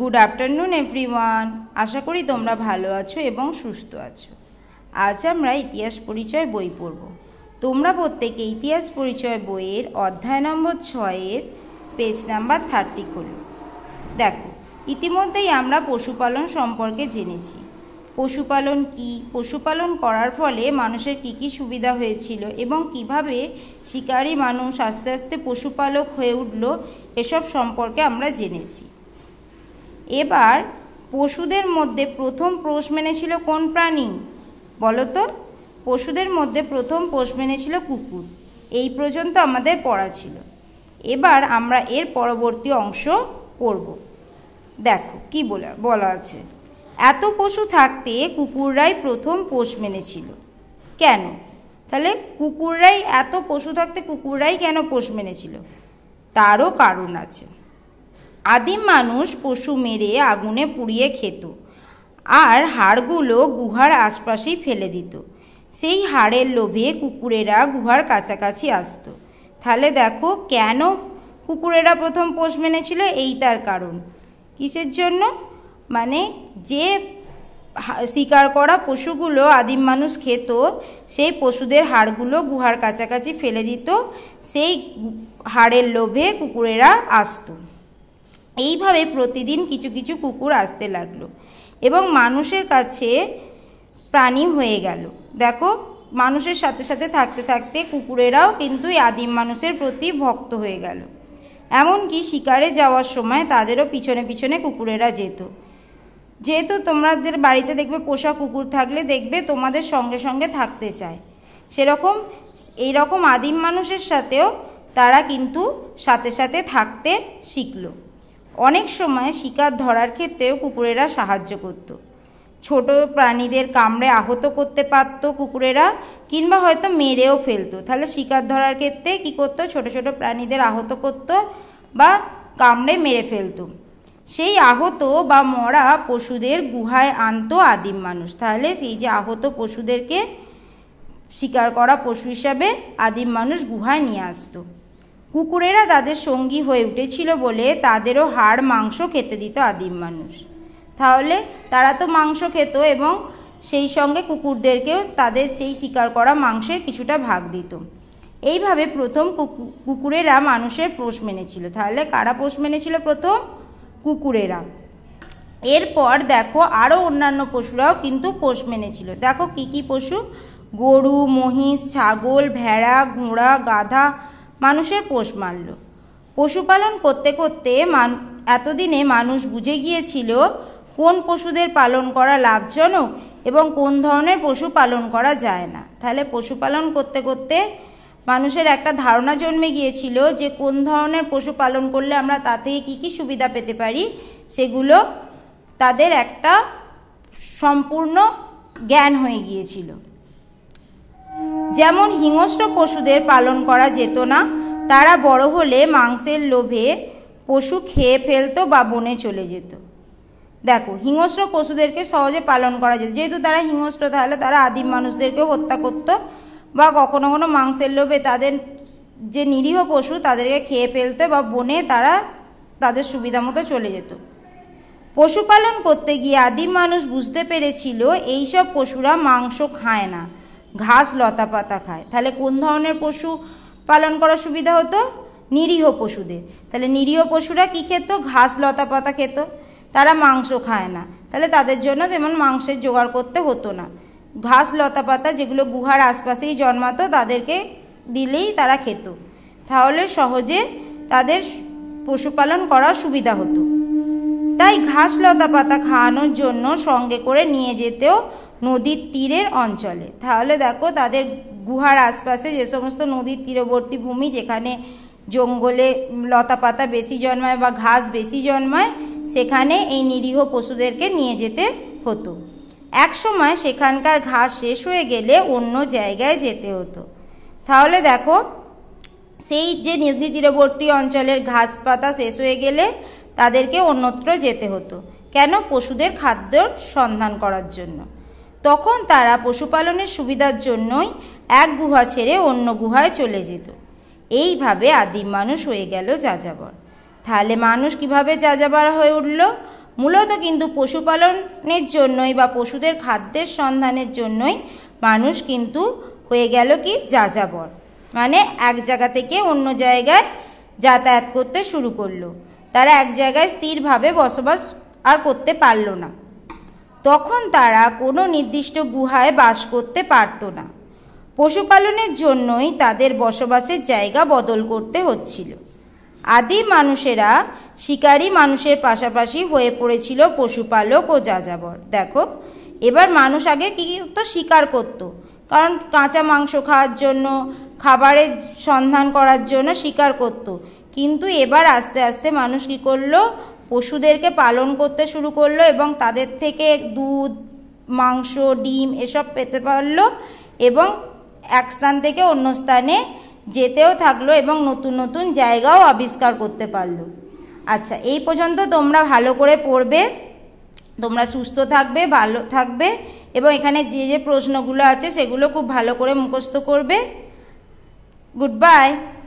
Good afternoon everyone আশা করি তোমরা ভালো আছো এবং সুস্থ আছো আজ আমরা ইতিহাস পরিচয় বই পড়ব তোমরা প্রত্যেকে ইতিহাস পরিচয় বইয়ের অধ্যায় নম্বর ছয়ের পেজ নাম্বার থার্টি খোলো দেখো ইতিমধ্যেই আমরা পশুপালন সম্পর্কে জেনেছি পশুপালন কি পশুপালন করার ফলে মানুষের কি কি সুবিধা হয়েছিল এবং কিভাবে শিকারী মানুষ আস্তে আস্তে পশুপালক হয়ে উঠল এসব সম্পর্কে আমরা জেনেছি এবার পশুদের মধ্যে প্রথম পোষ মেনেছিল কোন প্রাণী বলতো পশুদের মধ্যে প্রথম পোষ মেনেছিল কুকুর এই পর্যন্ত আমাদের পড়া ছিল এবার আমরা এর পরবর্তী অংশ পড়ব দেখো কি বলা বলা আছে এত পশু থাকতে কুকুররাই প্রথম পোষ মেনেছিল কেন তাহলে কুকুররাই এত পশু থাকতে কুকুররাই কেন পোষ মেনেছিল তারও কারণ আছে আদিম মানুষ পশু মেরে আগুনে পুড়িয়ে খেত আর হাড়গুলো গুহার আশপাশেই ফেলে দিত সেই হাড়ের লোভে কুকুরেরা গুহার কাছাকাছি আসত তাহলে দেখো কেন কুকুরেরা প্রথম পোষ মেনেছিল এই তার কারণ কিসের জন্য মানে যে শিকার করা পশুগুলো আদিম মানুষ খেত সেই পশুদের হাড়গুলো গুহার কাছাকাছি ফেলে দিত সেই হাড়ের লোভে কুকুরেরা আসতো এইভাবে প্রতিদিন কিছু কিছু কুকুর আসতে লাগলো এবং মানুষের কাছে প্রাণী হয়ে গেল দেখো মানুষের সাথে সাথে থাকতে থাকতে কুকুরেরাও কিন্তু আদিম মানুষের প্রতি ভক্ত হয়ে গেল এমনকি শিকারে যাওয়ার সময় তাদেরও পিছনে পিছনে কুকুরেরা যেত যেহেতু তোমাদের বাড়িতে দেখবে পোষা কুকুর থাকলে দেখবে তোমাদের সঙ্গে সঙ্গে থাকতে চায় সেরকম এই রকম আদিম মানুষের সাথেও তারা কিন্তু সাথে সাথে থাকতে শিখলো অনেক সময় শিকার ধরার ক্ষেত্রেও কুকুরেরা সাহায্য করত ছোট প্রাণীদের কামড়ে আহত করতে পারত কুকুরেরা কিংবা হয়তো মেরেও ফেলতো তাহলে শিকার ধরার ক্ষেত্রে কি করতো ছোট ছোট প্রাণীদের আহত করত বা কামড়ে মেরে ফেলতো সেই আহত বা মরা পশুদের গুহায় আনতো আদিম মানুষ তাহলে সেই যে আহত পশুদেরকে শিকার করা পশু হিসাবে আদিম মানুষ গুহায় নিয়ে আসতো কুকুরেরা তাদের সঙ্গী হয়ে উঠেছিল বলে তাদেরও হাড় মাংস খেতে দিত আদিম মানুষ তাহলে তারা তো মাংস খেত এবং সেই সঙ্গে কুকুরদেরকেও তাদের সেই শিকার করা মাংসের কিছুটা ভাগ দিত এইভাবে প্রথম কুকুরেরা মানুষের পোষ মেনেছিল তাহলে কারা পোষ মেনেছিল প্রথম কুকুরেরা এরপর দেখো আরও অন্যান্য পশুরাও কিন্তু পোষ মেনেছিল দেখো কি কি পশু গরু মহিষ ছাগল ভেড়া ঘোড়া গাধা মানুষের পোষ মারল পশুপালন করতে করতে মান এতদিনে মানুষ বুঝে গিয়েছিল কোন পশুদের পালন করা লাভজনক এবং কোন ধরনের পশু পালন করা যায় না তাহলে পশুপালন করতে করতে মানুষের একটা ধারণা জন্মে গিয়েছিল যে কোন ধরনের পশু পালন করলে আমরা তা থেকে কী কী সুবিধা পেতে পারি সেগুলো তাদের একটা সম্পূর্ণ জ্ঞান হয়ে গিয়েছিল যেমন হিংস্র পশুদের পালন করা যেত না তারা বড় হলে মাংসের লোভে পশু খেয়ে ফেলতো বা বনে চলে যেত দেখো হিংস্র পশুদেরকে সহজে পালন করা যেত যেহেতু তারা হিংস্র তাহলে তারা আদিম মানুষদেরকে হত্যা করতো বা কখনো কোনো মাংসের লোভে তাদের যে নিরীহ পশু তাদেরকে খেয়ে ফেলতে বা বনে তারা তাদের সুবিধা মতো চলে যেত পশুপালন করতে গিয়ে আদিম মানুষ বুঝতে পেরেছিল এইসব পশুরা মাংস খায় না ঘাস লতা পাতা খায় তাহলে কোন ধরনের পশু পালন করা সুবিধা হতো নিরীহ পশুদের তাহলে নিরীহ পশুরা কী খেত ঘাস লতা পাতা খেত তারা মাংস খায় না তাহলে তাদের জন্য তেমন মাংসের জোগাড় করতে হতো না ঘাস লতা পাতা যেগুলো গুহার আশপাশেই জন্মাতো তাদেরকে দিলেই তারা খেত তাহলে সহজে তাদের পশুপালন করা সুবিধা হতো তাই ঘাস লতা পাতা খাওয়ানোর জন্য সঙ্গে করে নিয়ে যেতেও নদীর তীরের অঞ্চলে তাহলে দেখো তাদের গুহার আশপাশে যে সমস্ত নদীর তীরবর্তী ভূমি যেখানে জঙ্গলে লতা পাতা বেশি জন্মায় বা ঘাস বেশি জন্মায় সেখানে এই নিরীহ পশুদেরকে নিয়ে যেতে হতো এক সময় সেখানকার ঘাস শেষ হয়ে গেলে অন্য জায়গায় যেতে হতো তাহলে দেখো সেই যে নদী তীরবর্তী অঞ্চলের ঘাস পাতা শেষ হয়ে গেলে তাদেরকে অন্যত্র যেতে হতো কেন পশুদের খাদ্যর সন্ধান করার জন্য তখন তারা পশুপালনের সুবিধার জন্যই এক গুহা ছেড়ে অন্য গুহায় চলে যেত এইভাবে আদিম মানুষ হয়ে গেল যাযাবর তাহলে মানুষ কিভাবে যাযাবর হয়ে উঠল মূলত কিন্তু পশুপালনের জন্যই বা পশুদের খাদ্যের সন্ধানের জন্যই মানুষ কিন্তু হয়ে গেল কি যাযাবর মানে এক জায়গা থেকে অন্য জায়গায় যাতায়াত করতে শুরু করলো তারা এক জায়গায় স্থিরভাবে বসবাস আর করতে পারলো না তখন তারা কোনো নির্দিষ্ট গুহায় বাস করতে পারত না পশুপালনের জন্যই তাদের বসবাসের জায়গা বদল করতে হচ্ছিল আদি মানুষেরা শিকারী মানুষের পাশাপাশি হয়ে পড়েছিল পশুপালক ও যাযাবর দেখো এবার মানুষ আগে কী তো শিকার করত। কারণ কাঁচা মাংস খাওয়ার জন্য খাবারের সন্ধান করার জন্য শিকার করত। কিন্তু এবার আস্তে আস্তে মানুষ কী করলো পশুদেরকে পালন করতে শুরু করলো এবং তাদের থেকে দুধ মাংস ডিম এসব পেতে পারলো এবং এক স্থান থেকে অন্য স্থানে যেতেও থাকলো এবং নতুন নতুন জায়গাও আবিষ্কার করতে পারলো আচ্ছা এই পর্যন্ত তোমরা ভালো করে পড়বে তোমরা সুস্থ থাকবে ভালো থাকবে এবং এখানে যে যে প্রশ্নগুলো আছে সেগুলো খুব ভালো করে মুখস্থ করবে গুড বাই